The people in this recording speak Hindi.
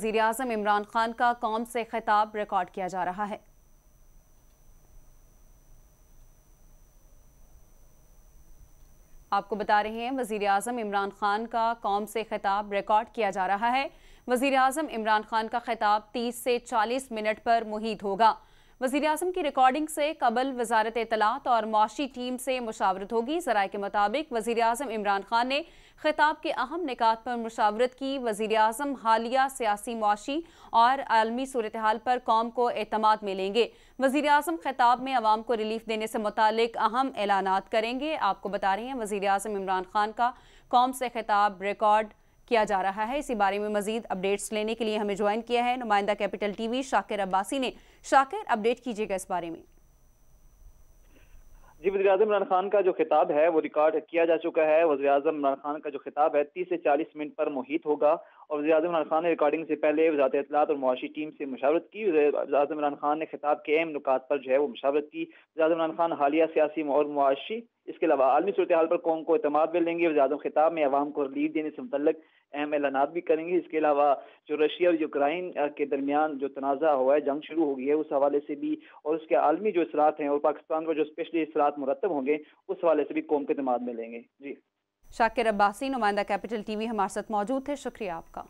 वजीर अजम इमरान खान का कौम से खिताब रिकॉर्ड किया जा रहा है आपको बता रहे हैं वजीर अजम इमरान खान का कौम से खिताब रिकॉर्ड किया जा रहा है वजीर अजम इमरान खान का खिताब 30 से 40 मिनट पर मुहित होगा वजी अजम की रिकॉर्डिंग से कबल वजारत इतलात और मुशी टीम से मुशावरत होगी जराये के मुताबिक वजीर अजम इमरान खान ने खिताब के अहम निकात पर मुशावरत की वजी अजम हालिया सियासी मुआशी और आलमी सूरत हाल पर कौम को अतमाद में लेंगे वजी अजम खिताब में आवाम को रिलीफ देने से मुतल अहम ऐलान करेंगे आपको बता रहे हैं वजी अजम इमरान खान का कौम से खिताब रिकॉर्ड किया जा रहा है इसी बारे में मजीद अपडेट्स लेने के लिए हमें ज्वाइन किया है नुमाइंदा कैपिटल टीवी शाकिर अब्बासी ने शाकिर अपडेट कीजिएगा इस बारे में जी वजी अजम इमरान खान का जो खिताब है वो रिकॉर्ड किया जा चुका है वजी अजम इमरान खान का जो खिताब है तीस से चालीस मिनट पर मुहित होगा और वजी अजम इमरान खान ने रिकॉर्डिंग से पहले वजारत अतलात और मुआशी टीम से मशावरत की वजी अजम इमरान खान ने खिताब के अहम नुकात पर जो है वो मशावरत की वजी अजम इमरान खान हालिया सियासी और मुआशी इसके अलावा आलमी सूरत हाल पर कौम को अतमाद भी लेंगे ज्यादा खिताब में आवाम को रिलीफ देने से मतलब अहम ऐलाना भी करेंगे इसके अलावा जो रशिया और यूक्राइन के दरमियान जो तनाज़ा हुआ है जंग शुरू हो गई है उस हवाले से भी और उसके आलमी जो असरात हैं और पाकिस्तान पर जो स्पेशली असरात मुरतब होंगे उस हवाले से भी कौम के अतमाद में लेंगे जी शाकिर अब्बासी नुमाइंदा कैपिटल टी वी हमारे साथ मौजूद थे शुक्रिया आपका